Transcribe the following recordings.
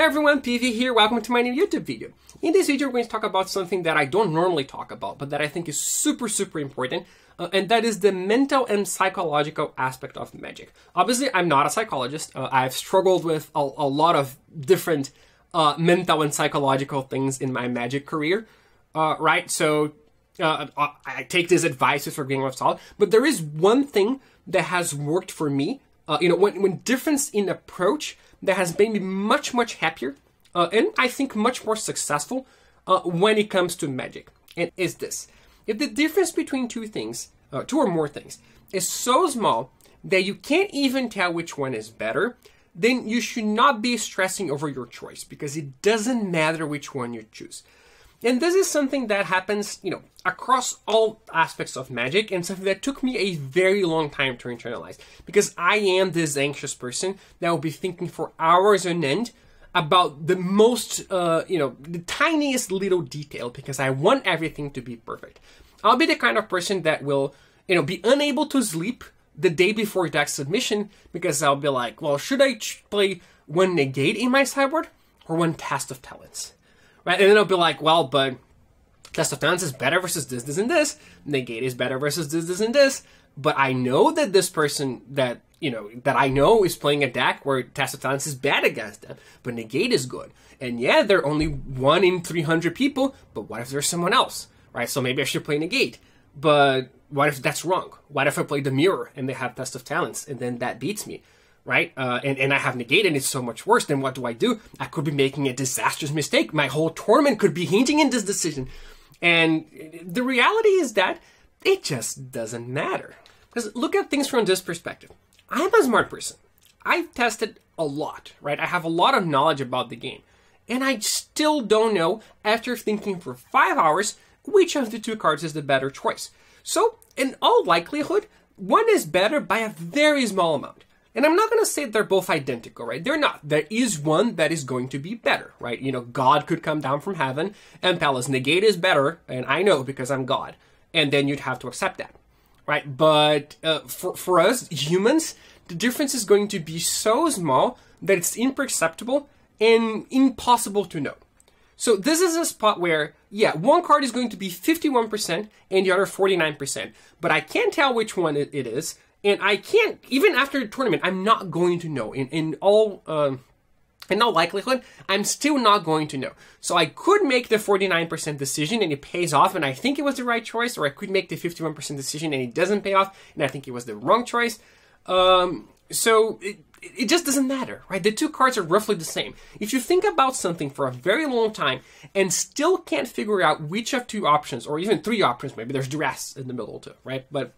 Hey everyone, PV here. Welcome to my new YouTube video. In this video, we're going to talk about something that I don't normally talk about, but that I think is super, super important, uh, and that is the mental and psychological aspect of magic. Obviously, I'm not a psychologist. Uh, I've struggled with a, a lot of different uh, mental and psychological things in my magic career, uh, right? So uh, I take this advice for being of but there is one thing that has worked for me uh, you know, when, when difference in approach that has made me much, much happier uh, and I think much more successful uh, when it comes to magic. And is this. If the difference between two things, uh, two or more things, is so small that you can't even tell which one is better, then you should not be stressing over your choice because it doesn't matter which one you choose. And this is something that happens, you know, across all aspects of magic and something that took me a very long time to internalize because I am this anxious person that will be thinking for hours on end about the most, uh, you know, the tiniest little detail because I want everything to be perfect. I'll be the kind of person that will, you know, be unable to sleep the day before deck submission because I'll be like, well, should I play one negate in my sideboard or one cast of talents? right? And then I'll be like, well, but test of talents is better versus this, this, and this. Negate is better versus this, this, and this. But I know that this person that you know that I know is playing a deck where test of talents is bad against them, but Negate is good. And yeah, they're only one in three hundred people. But what if there's someone else, right? So maybe I should play Negate. But what if that's wrong? What if I play the Mirror and they have Test of Talents, and then that beats me? right? Uh, and, and I have negated it's so much worse, then what do I do? I could be making a disastrous mistake. My whole tournament could be hinging in this decision. And the reality is that it just doesn't matter. Because look at things from this perspective. I'm a smart person. I've tested a lot, right? I have a lot of knowledge about the game. And I still don't know, after thinking for five hours, which of the two cards is the better choice. So, in all likelihood, one is better by a very small amount. And I'm not going to say they're both identical, right? They're not. There is one that is going to be better, right? You know, God could come down from heaven and tell us negate is better, and I know because I'm God. And then you'd have to accept that, right? But uh, for, for us humans, the difference is going to be so small that it's imperceptible and impossible to know. So this is a spot where, yeah, one card is going to be 51% and the other 49%, but I can't tell which one it is and I can't even after the tournament. I'm not going to know in in all. Um, in all likelihood, I'm still not going to know. So I could make the 49% decision and it pays off and I think it was the right choice, or I could make the 51% decision and it doesn't pay off and I think it was the wrong choice. Um, so it, it just doesn't matter, right? The two cards are roughly the same. If you think about something for a very long time and still can't figure out which of two options, or even three options, maybe there's duress in the middle too, right? But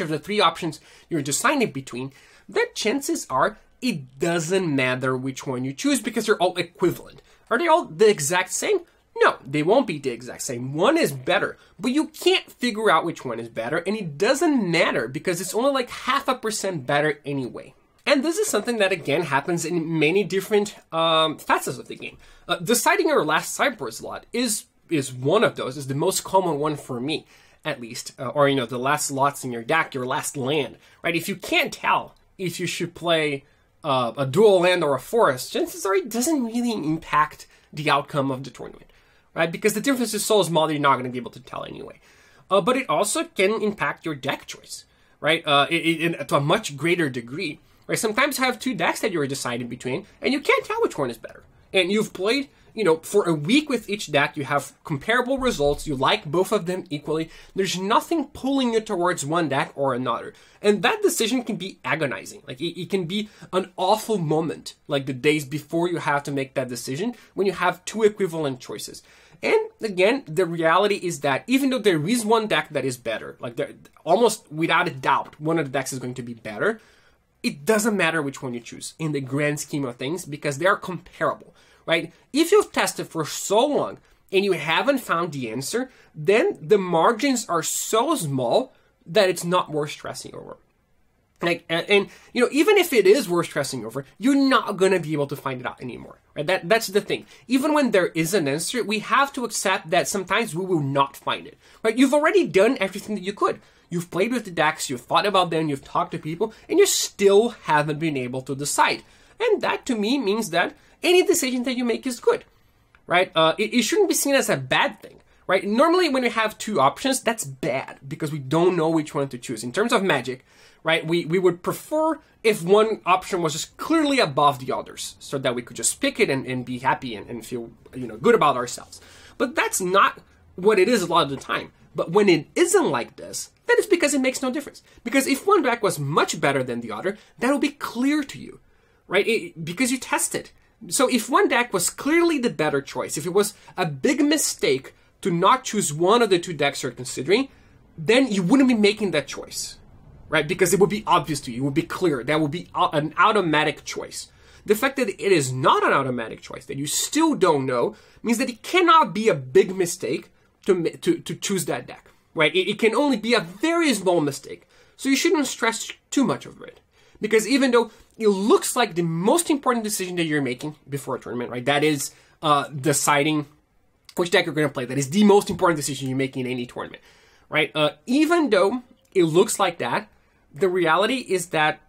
of the three options you're deciding between, the chances are it doesn't matter which one you choose because they're all equivalent. Are they all the exact same? No, they won't be the exact same. One is better, but you can't figure out which one is better, and it doesn't matter because it's only like half a percent better anyway. And this is something that again happens in many different um, facets of the game. Uh, deciding your last sideboard slot is is one of those, is the most common one for me at least, uh, or you know, the last slots in your deck, your last land, right? If you can't tell if you should play uh, a dual land or a forest, chances are it doesn't really impact the outcome of the tournament, right? Because the difference is small that you're not going to be able to tell anyway. Uh, but it also can impact your deck choice, right? Uh, it, it, to a much greater degree, right? Sometimes you have two decks that you're deciding between, and you can't tell which one is better. And you've played you know, for a week with each deck, you have comparable results, you like both of them equally. There's nothing pulling you towards one deck or another. And that decision can be agonizing. Like, it, it can be an awful moment, like the days before you have to make that decision when you have two equivalent choices. And again, the reality is that even though there is one deck that is better, like almost without a doubt, one of the decks is going to be better, it doesn't matter which one you choose in the grand scheme of things because they are comparable right? If you've tested for so long and you haven't found the answer, then the margins are so small that it's not worth stressing over. Like and, and you know, even if it is worth stressing over, you're not gonna be able to find it out anymore. Right? That that's the thing. Even when there is an answer, we have to accept that sometimes we will not find it. Right? You've already done everything that you could. You've played with the decks, you've thought about them, you've talked to people, and you still haven't been able to decide. And that to me means that any decision that you make is good, right? Uh, it, it shouldn't be seen as a bad thing right? Normally, when we have two options, that's bad because we don't know which one to choose. In terms of magic, right, we, we would prefer if one option was just clearly above the others so that we could just pick it and, and be happy and, and feel, you know, good about ourselves. But that's not what it is a lot of the time. But when it isn't like this, that is because it makes no difference. Because if one deck was much better than the other, that will be clear to you right? It, because you test it. So if one deck was clearly the better choice, if it was a big mistake to not choose one of the two decks you're considering, then you wouldn't be making that choice, right? Because it would be obvious to you, it would be clear. That would be an automatic choice. The fact that it is not an automatic choice, that you still don't know, means that it cannot be a big mistake to, to, to choose that deck, right? It, it can only be a very small mistake. So you shouldn't stress too much over it. Because even though it looks like the most important decision that you're making before a tournament, right? That is uh, deciding which deck you're going to play. That is the most important decision you're making in any tournament, right? Uh, even though it looks like that, the reality is that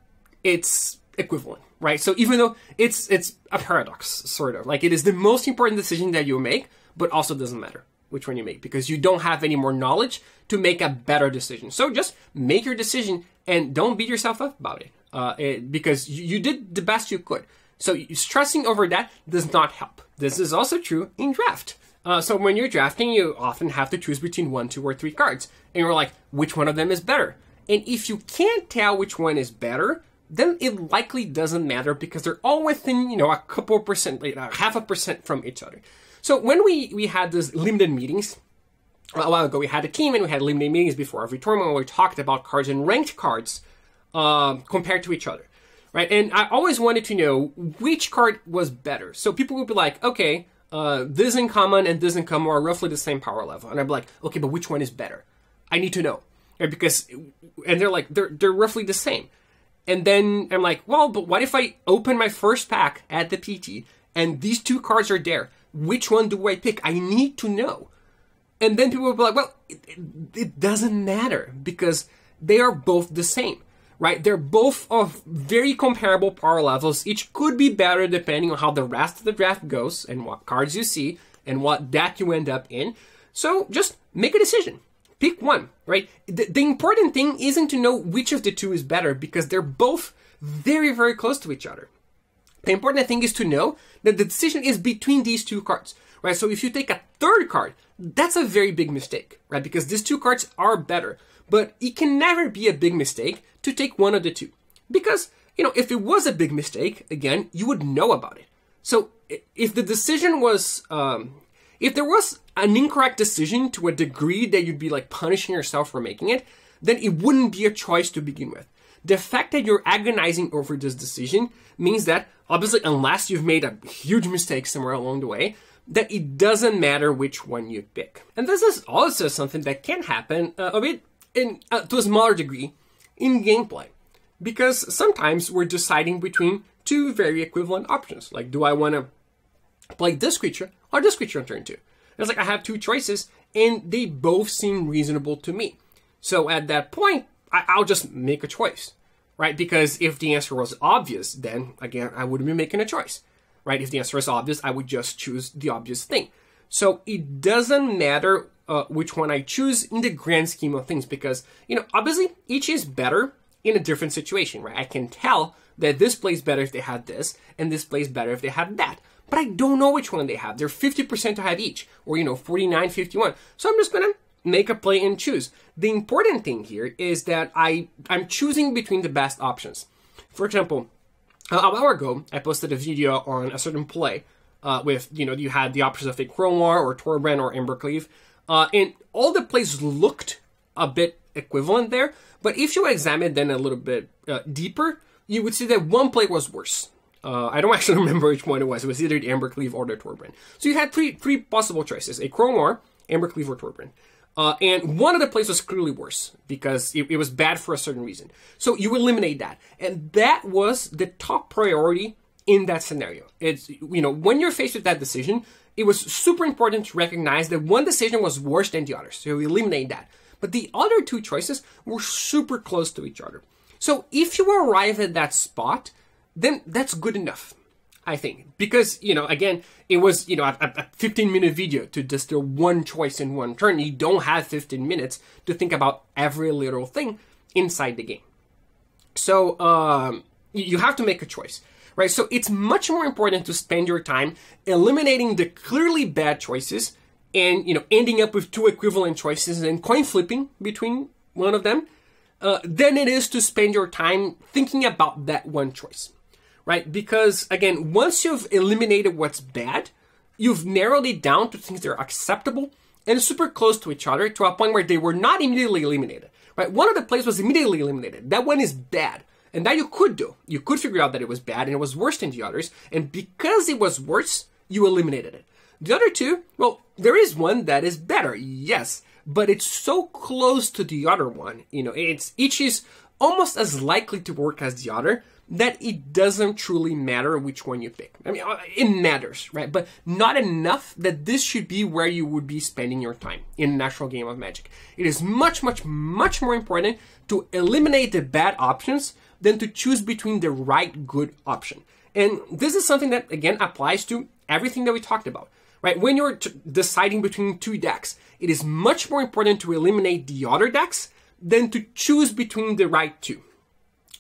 it's equivalent, right? So even though it's it's a paradox, sort of like it is the most important decision that you make, but also doesn't matter which one you make because you don't have any more knowledge to make a better decision. So just make your decision and don't beat yourself up about it. Uh, it, because you, you did the best you could. So stressing over that does not help. This is also true in draft. Uh, so when you're drafting, you often have to choose between one, two, or three cards, and you're like, which one of them is better? And if you can't tell which one is better, then it likely doesn't matter because they're all within you know a couple percent, like, half a percent from each other. So when we we had these limited meetings a while ago, we had a team and we had limited meetings before every tournament where we talked about cards and ranked cards um, compared to each other, right? And I always wanted to know which card was better. So people would be like, okay, uh, this in common and this in common are roughly the same power level, and I'm like, okay, but which one is better? I need to know, right? Because and they're like they're they're roughly the same, and then I'm like, well, but what if I open my first pack at the PT and these two cards are there? Which one do I pick? I need to know. And then people will be like, well, it, it, doesn't matter because they are both the same right? They're both of very comparable power levels. Each could be better depending on how the rest of the draft goes and what cards you see and what deck you end up in. So just make a decision. Pick one, right? The, the important thing isn't to know which of the two is better because they're both very, very close to each other. The important thing is to know that the decision is between these two cards, right? So if you take a third card, that's a very big mistake, right? Because these two cards are better but it can never be a big mistake to take one of the two. Because, you know, if it was a big mistake, again, you would know about it. So if the decision was, um, if there was an incorrect decision to a degree that you'd be like punishing yourself for making it, then it wouldn't be a choice to begin with. The fact that you're agonizing over this decision means that, obviously, unless you've made a huge mistake somewhere along the way, that it doesn't matter which one you pick. And this is also something that can happen uh, a bit in uh, to a smaller degree in gameplay because sometimes we're deciding between two very equivalent options. Like, do I want to play this creature or this creature on turn two? And it's like I have two choices, and they both seem reasonable to me. So at that point, I, will just make a choice, right? Because if the answer was obvious, then again, I wouldn't be making a choice, right? If the answer is obvious, I would just choose the obvious thing. So it doesn't matter uh, which one I choose in the grand scheme of things because, you know, obviously each is better in a different situation, right? I can tell that this plays better if they had this and this plays better if they had that. But I don't know which one they have. They're 50% to have each or, you know, 49, 51. So I'm just going to make a play and choose. The important thing here is that I, I'm choosing between the best options. For example, a while ago, I posted a video on a certain play uh, with, you know, you had the options of a Cromwar or Torben or Embercleave. Uh, and all the plays looked a bit equivalent there. But if you examine them a little bit uh, deeper, you would see that one play was worse. Uh, I don't actually remember which one it was. It was either the Ambercleave or the Torbrand. So you had three three possible choices: a Cromar, Ambercleave, or Torbrand. Uh, and one of the plays was clearly worse because it, it was bad for a certain reason. So you eliminate that, and that was the top priority in that scenario. It's you know when you're faced with that decision, it was super important to recognize that one decision was worse than the other, so we eliminate that. But the other two choices were super close to each other. So if you arrive at that spot, then that's good enough, I think. Because, you know, again, it was, you know, a, a 15 minute video to just do one choice in one turn. You don't have 15 minutes to think about every little thing inside the game. So um, you have to make a choice right? So it's much more important to spend your time eliminating the clearly bad choices and, you know, ending up with two equivalent choices and coin flipping between one of them uh, than it is to spend your time thinking about that one choice, right? Because again, once you've eliminated what's bad, you've narrowed it down to things that are acceptable and super close to each other to a point where they were not immediately eliminated. Right? One of the plays was immediately eliminated. That one is bad. And that you could do. You could figure out that it was bad and it was worse than the others. And because it was worse, you eliminated it. The other two, well, there is one that is better, yes, but it's so close to the other one. You know, it's each is almost as likely to work as the other that it doesn't truly matter which one you pick. I mean, uh, it matters, right? But not enough that this should be where you would be spending your time in an actual game of Magic. It is much, much, much more important to eliminate the bad options than to choose between the right good option. And this is something that, again, applies to everything that we talked about, right? When you're t- deciding between two decks, it is much more important to eliminate the other decks than to choose between the right two.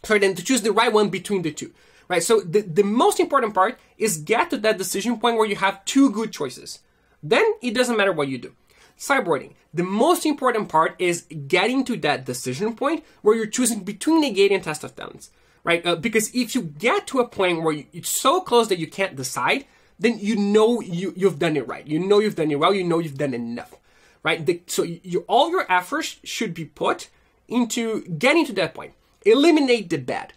Sorry, than to choose the right one between the two, right? So the, the most important part is get to that decision point where you have two good choices. Then it doesn't matter what you do cyborging. The most important part is getting to that decision point where you're choosing between negate and test of talents, right? Uh, because if you get to a point where you, it's so close that you can't decide, then you know you, you've done it right. You know you've done it well. You know you've done enough, right? The, so you, all your efforts should be put into getting to that point. Eliminate the bad.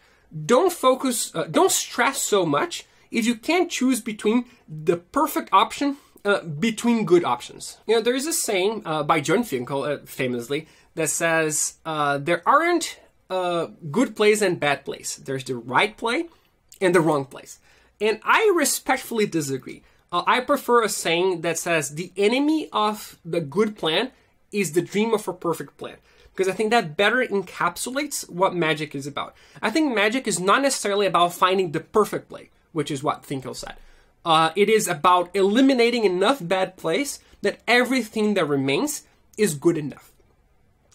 Don't focus, uh, don't stress so much if you can't choose between the perfect option uh, between good options. You know, there is a saying uh, by John Finkel, uh, famously, that says uh, there aren't uh, good plays and bad plays. There's the right play and the wrong plays. And I respectfully disagree. I prefer a saying that says the enemy of the good plan is the dream of a perfect plan. Because I think that better encapsulates what magic is about. I think magic is not necessarily about finding the perfect play, which is what Finkel said. Uh, it is about eliminating enough bad plays that everything that remains is good enough.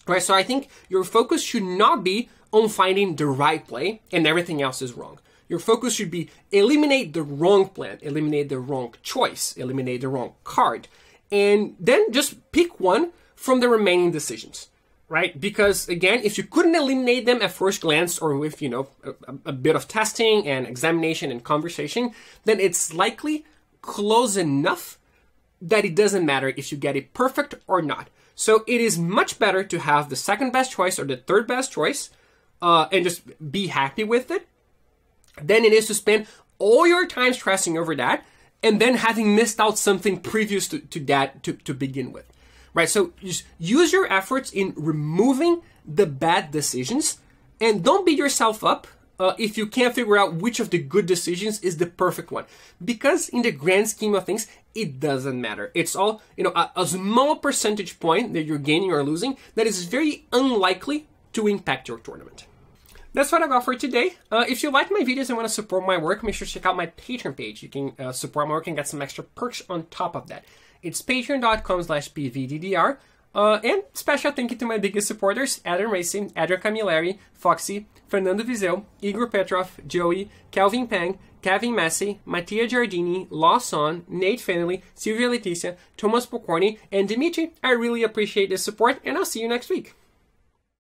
Right, so I think your focus should not be on finding the right play and everything else is wrong. Your focus should be eliminate the wrong plan, eliminate the wrong choice, eliminate the wrong card, and then just pick one from the remaining decisions right? Because again, if you couldn't eliminate them at first glance or with, you know, a, a, bit of testing and examination and conversation, then it's likely close enough that it doesn't matter if you get it perfect or not. So it is much better to have the second best choice or the third best choice uh, and just be happy with it than it is to spend all your time stressing over that and then having missed out something previous to, to that to, to begin with right? So use your efforts in removing the bad decisions and don't beat yourself up uh, if you can't figure out which of the good decisions is the perfect one. Because in the grand scheme of things, it doesn't matter. It's all, you know, a, a small percentage point that you're gaining or losing that is very unlikely to impact your tournament. That's what I got for today. Uh, if you like my videos and want to support my work, make sure to check out my Patreon page. You can uh, support my work and get some extra perks on top of that. It's patreon.com slash pvddr. Uh, and special thank you to my biggest supporters, Adam Racing, Adrian Camilleri, Foxy, Fernando Vizel, Igor Petrov, Joey, Calvin Pang, Kevin Massey, Mattia Giardini, Lawson, Nate Finley, Silvia Leticia, Thomas Pocorni, and Dimitri. I really appreciate the support, and I'll see you next week.